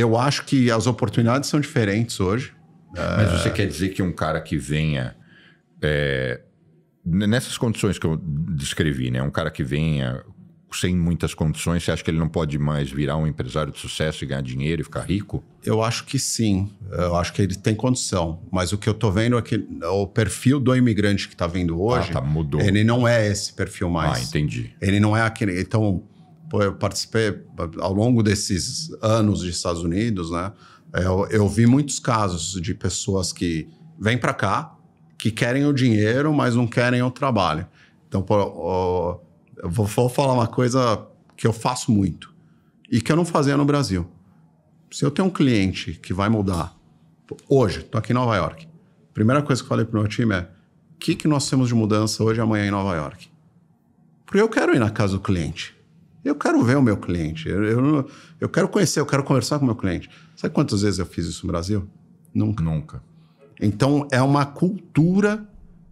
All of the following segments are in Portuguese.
eu acho que as oportunidades são diferentes hoje. Mas é. você quer dizer que um cara que venha é, nessas condições que eu descrevi, né? Um cara que venha sem muitas condições, você acha que ele não pode mais virar um empresário de sucesso e ganhar dinheiro e ficar rico? Eu acho que sim. Eu acho que ele tem condição. Mas o que eu estou vendo é que o perfil do imigrante que está vindo ah, hoje. Ah, tá, mudou. Ele não é esse perfil mais. Ah, entendi. Ele não é aquele. Então eu participei ao longo desses anos de Estados Unidos, né? É, eu, eu vi muitos casos de pessoas que vêm para cá, que querem o dinheiro, mas não querem o trabalho. Então, pô, eu vou, vou falar uma coisa que eu faço muito e que eu não fazia no Brasil. Se eu tenho um cliente que vai mudar hoje, estou aqui em Nova York, primeira coisa que eu falei para o meu time é: o que, que nós temos de mudança hoje e amanhã em Nova York? Porque eu quero ir na casa do cliente. Eu quero ver o meu cliente. Eu, eu, eu, quero conhecer, eu quero conversar com o meu cliente. Sabe quantas vezes eu fiz isso no Brasil? Nunca. Nunca. Então, é uma cultura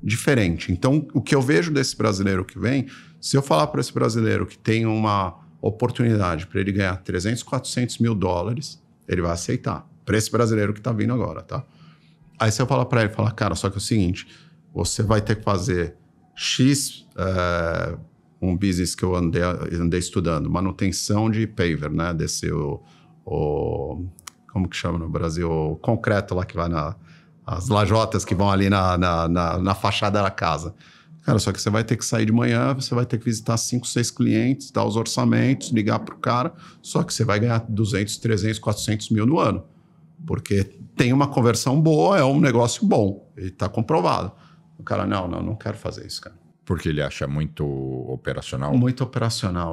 diferente. Então, o que eu vejo desse brasileiro que vem, se eu falar para esse brasileiro que tem uma oportunidade para ele ganhar 300, 400 mil dólares, ele vai aceitar. Para esse brasileiro que está vindo agora, tá? Aí se eu falar para ele, falar, cara, só que é o seguinte, você vai ter que fazer X... Eh, um business que eu andei, andei estudando, manutenção de paver, né? Desse o, o como que chama no Brasil? O concreto lá que vai na as lajotas que vão ali na, na, na, na fachada da casa. Cara, só que você vai ter que sair de manhã, você vai ter que visitar cinco, seis clientes, dar os orçamentos, ligar para o cara, só que você vai ganhar 200, 300, 400 mil no ano. Porque tem uma conversão boa, é um negócio bom, e está comprovado. O cara, não, não, não quero fazer isso, cara. Porque ele acha muito operacional? Muito operacional.